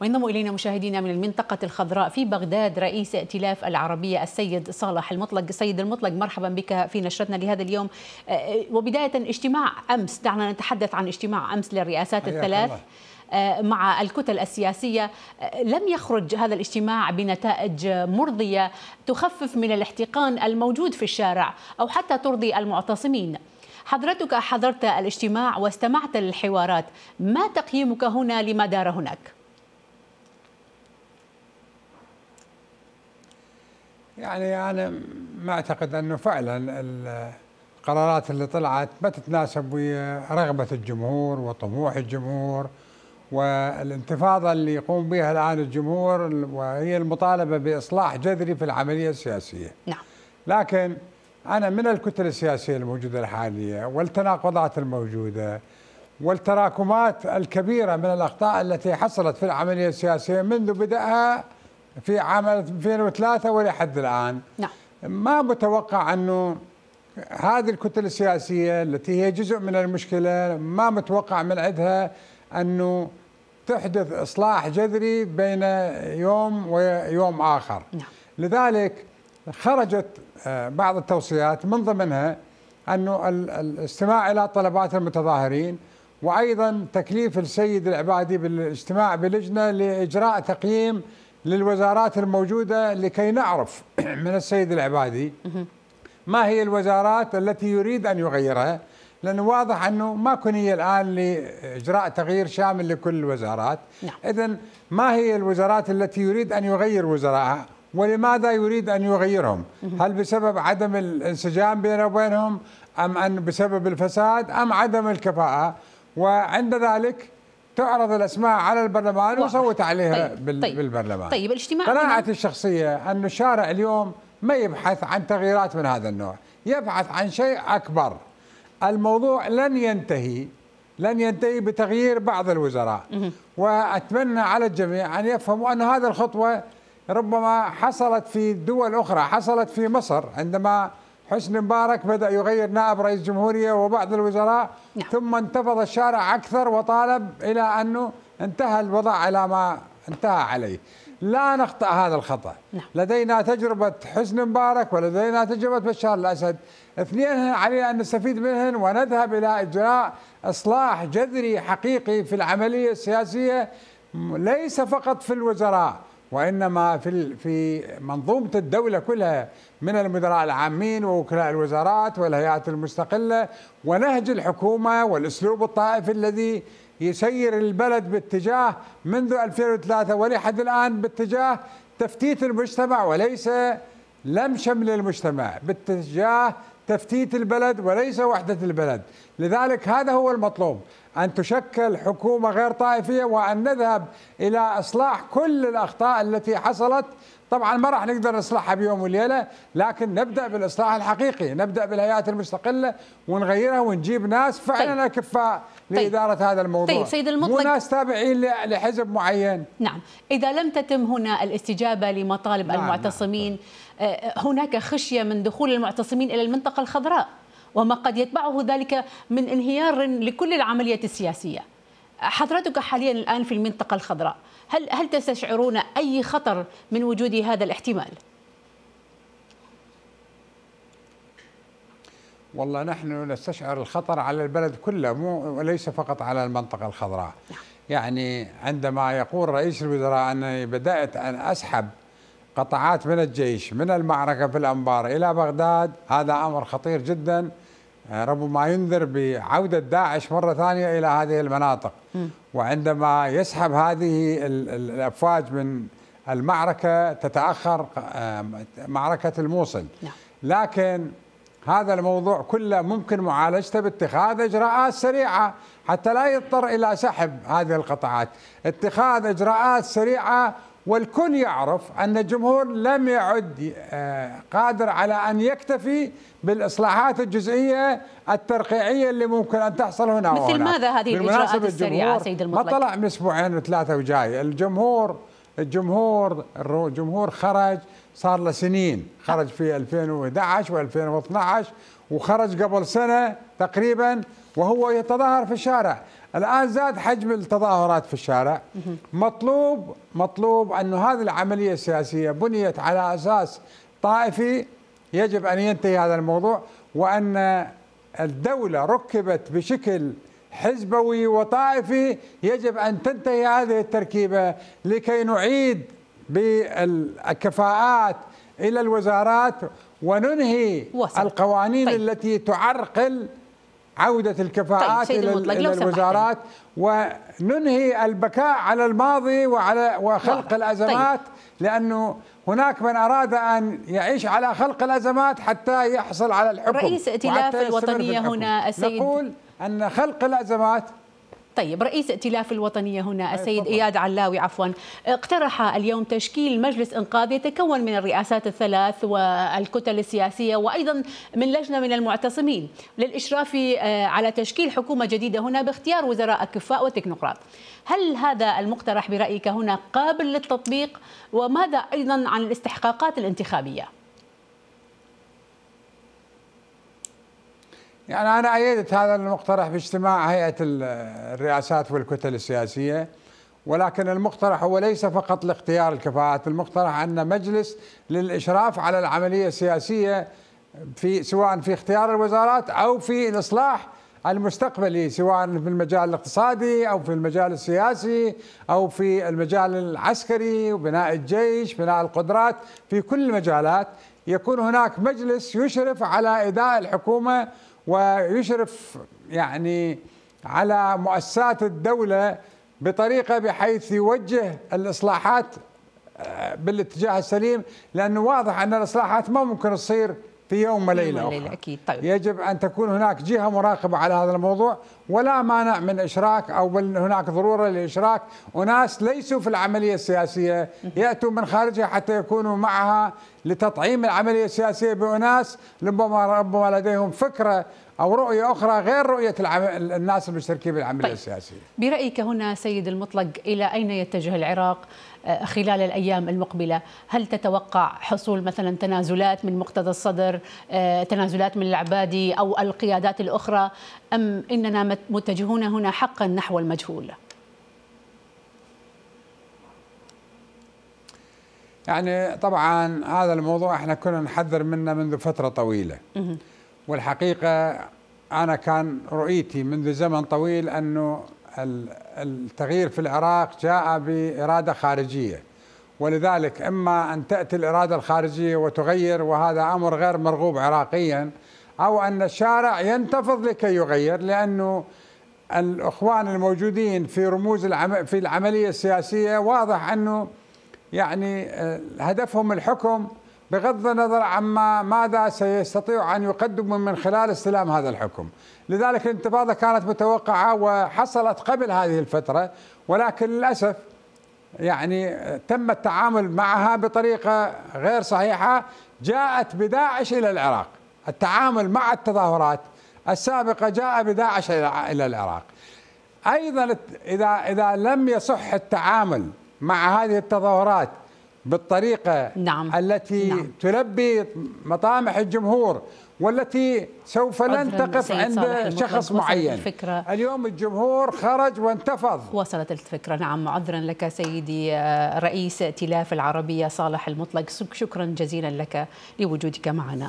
وينضم إلينا مشاهدينا من المنطقة الخضراء في بغداد رئيس ائتلاف العربية السيد صالح المطلق السيد المطلق مرحبا بك في نشرتنا لهذا اليوم آه، وبداية اجتماع أمس دعنا نتحدث عن اجتماع أمس للرئاسات الثلاث آه، مع الكتل السياسيه آه، لم يخرج هذا الاجتماع بنتائج مرضيه تخفف من الاحتقان الموجود في الشارع او حتى ترضي المعتصمين. حضرتك حضرت الاجتماع واستمعت للحوارات، ما تقييمك هنا لما دار هناك؟ يعني أنا ما أعتقد أنه فعلا القرارات اللي طلعت ما تتناسب ورغبة الجمهور وطموح الجمهور والانتفاضة اللي يقوم بها الآن الجمهور وهي المطالبة بإصلاح جذري في العملية السياسية نعم لكن أنا من الكتل السياسية الموجودة الحالية والتناقضات الموجودة والتراكمات الكبيرة من الأخطاء التي حصلت في العملية السياسية منذ بدأها في عام 2003 والى حد الان نعم ما متوقع انه هذه الكتل السياسيه التي هي جزء من المشكله ما متوقع من عندها انه تحدث اصلاح جذري بين يوم ويوم اخر نعم. لذلك خرجت آه، بعض التوصيات من ضمنها انه الاستماع الى طلبات المتظاهرين وايضا تكليف السيد العبادي بالاجتماع بلجنه لاجراء تقييم للوزارات الموجودة لكي نعرف من السيد العبادي ما هي الوزارات التي يريد أن يغيرها لأنه واضح أنه ما كنية الآن لإجراء تغيير شامل لكل الوزارات نعم. إذا ما هي الوزارات التي يريد أن يغير وزراءها ولماذا يريد أن يغيرهم هل بسبب عدم الانسجام بينه وبينهم أم أن بسبب الفساد أم عدم الكفاءة وعند ذلك تعرض الاسماء على البرلمان وصوت عليها طيب طيب بالبرلمان طيب الاجتماع قناعتي الشخصيه انه الشارع اليوم ما يبحث عن تغييرات من هذا النوع يبحث عن شيء اكبر الموضوع لن ينتهي لن ينتهي بتغيير بعض الوزراء واتمنى على الجميع ان يفهموا ان هذه الخطوه ربما حصلت في دول اخرى حصلت في مصر عندما حسني مبارك بدأ يغير نائب رئيس الجمهورية وبعض الوزراء نعم. ثم انتفض الشارع أكثر وطالب إلى أنه انتهى الوضع على ما انتهى عليه لا نخطأ هذا الخطأ نعم. لدينا تجربة حسن مبارك ولدينا تجربة بشار الأسد اثنينهن علينا أن نستفيد منهن ونذهب إلى إجراء إصلاح جذري حقيقي في العملية السياسية ليس فقط في الوزراء وانما في في منظومه الدوله كلها من المدراء العامين ووكلاء الوزارات والهيئات المستقله ونهج الحكومه والاسلوب الطائفي الذي يسير البلد باتجاه منذ 2003 ولحد الان باتجاه تفتيت المجتمع وليس لم شمل المجتمع باتجاه تفتيت البلد وليس وحدة البلد لذلك هذا هو المطلوب أن تشكل حكومة غير طائفية وأن نذهب إلى إصلاح كل الأخطاء التي حصلت طبعا ما راح نقدر نصلحها بيوم وليله لكن نبدا بالاصلاح الحقيقي نبدا بالهيئات المستقله ونغيرها ونجيب ناس فعلا طيب. اكفاء طيب. لاداره طيب. هذا الموضوع طيب سيد المطلق مو ناس تابعين لحزب معين نعم اذا لم تتم هنا الاستجابه لمطالب نعم, نعم، المعتصمين نعم. هناك خشية من دخول المعتصمين إلى المنطقة الخضراء وما قد يتبعه ذلك من انهيار لكل العملية السياسية حضرتك حاليا الآن في المنطقة الخضراء هل, هل تستشعرون أي خطر من وجود هذا الاحتمال؟ والله نحن نستشعر الخطر على البلد كله مو وليس فقط على المنطقة الخضراء نعم. يعني عندما يقول رئيس الوزراء أنني بدأت أن أسحب قطعات من الجيش من المعركة في الأنبار إلى بغداد هذا أمر خطير جدا آه، ربما ينذر بعودة داعش مرة ثانية إلى هذه المناطق وعندما يسحب هذه الأفواج من المعركة تتأخر آه، معركة الموصل نعم. لكن هذا الموضوع كله ممكن معالجته باتخاذ إجراءات سريعة حتى لا يضطر إلى سحب هذه القطعات اتخاذ إجراءات سريعة والكل يعرف أن الجمهور لم يعد آه، قادر على أن يكتفي بالإصلاحات الجزئية الترقيعية اللي ممكن أن تحصل هنا مثل وهنا. ماذا هذه الإجراءات السريعة سيد المطلق ما طلع من أسبوعين وثلاثة وجاي الجمهور الجمهور الجمهور خرج صار له سنين خرج في 2011 و2012 وخرج قبل سنة تقريبا وهو يتظاهر في الشارع الان زاد حجم التظاهرات في الشارع مطلوب مطلوب انه هذه العمليه السياسيه بنيت على اساس طائفي يجب ان ينتهي هذا الموضوع وان الدوله ركبت بشكل حزبوي وطائفي يجب ان تنتهي هذه التركيبه لكي نعيد بالكفاءات الى الوزارات وننهي وصل. القوانين طيب. التي تعرقل عودة الكفاءات طيب إلى, الوزارات وننهي البكاء على الماضي وعلى وخلق لا. طيب. الأزمات طيب. لأنه هناك من أراد أن يعيش على خلق الأزمات حتى يحصل على الحكم رئيس ائتلاف الوطنية هنا السيد نقول أن خلق الأزمات طيب رئيس ائتلاف الوطنية هنا السيد إياد علاوي عفوا اقترح اليوم تشكيل مجلس إنقاذ يتكون من الرئاسات الثلاث والكتل السياسية وأيضا من لجنة من المعتصمين للإشراف آه، على تشكيل حكومة جديدة هنا باختيار وزراء اكفاء وتكنوقراط هل هذا المقترح برأيك هنا قابل للتطبيق وماذا أيضا عن الاستحقاقات الانتخابية؟ يعني أنا أيدت هذا المقترح في اجتماع هيئة الرئاسات والكتل السياسية ولكن المقترح هو ليس فقط لاختيار الكفاءات المقترح أن مجلس للإشراف على العملية السياسية في سواء في اختيار الوزارات أو في الإصلاح المستقبلي سواء في المجال الاقتصادي او في المجال السياسي او في المجال العسكري وبناء الجيش بناء القدرات في كل المجالات يكون هناك مجلس يشرف على اداء الحكومه ويشرف يعني على مؤسسات الدولة بطريقة بحيث يوجه الإصلاحات آه، بالاتجاه السليم لأنه واضح أن الإصلاحات ما ممكن تصير في يوم وليلة يوم وليلة أكيد طيب. يجب أن تكون هناك جهة مراقبة على هذا الموضوع ولا مانع من إشراك أو بل هناك ضرورة لإشراك أناس ليسوا في العملية السياسية يأتوا من خارجها حتى يكونوا معها لتطعيم العملية السياسية بأناس ربما ربما لديهم فكرة أو رؤية أخرى غير رؤية العم... الناس المشتركين بالعملية طيب. السياسية برأيك هنا سيد المطلق إلى أين يتجه العراق آه، خلال الأيام المقبلة هل تتوقع حصول مثلا تنازلات من مقتدى الصدر آه، تنازلات من العبادي أو القيادات الأخرى أم إننا متجهون هنا حقا نحو المجهول؟ يعني طبعا هذا الموضوع احنا كنا نحذر منه منذ فتره طويله والحقيقه انا كان رؤيتي منذ زمن طويل انه التغيير في العراق جاء باراده خارجيه ولذلك اما ان تاتي الاراده الخارجيه وتغير وهذا امر غير مرغوب عراقيا او ان الشارع ينتفض لكي يغير لانه الاخوان الموجودين في رموز في العمليه السياسيه واضح انه يعني آه، هدفهم الحكم بغض النظر عما ماذا سيستطيع أن يقدموا من خلال استلام هذا الحكم لذلك الانتفاضة كانت متوقعة وحصلت قبل هذه الفترة ولكن للأسف يعني آه، تم التعامل معها بطريقة غير صحيحة جاءت بداعش إلى العراق التعامل مع التظاهرات السابقة جاء بداعش إلى العراق أيضا إذا إذا لم يصح التعامل مع هذه التظاهرات بالطريقة نعم. التي نعم. تلبي مطامح الجمهور والتي سوف لن تقف عند شخص معين الفكرة اليوم الجمهور خرج وانتفض وصلت الفكرة نعم عذرا لك سيدي آه، رئيس ائتلاف العربية صالح المطلق شكرا جزيلا لك لوجودك معنا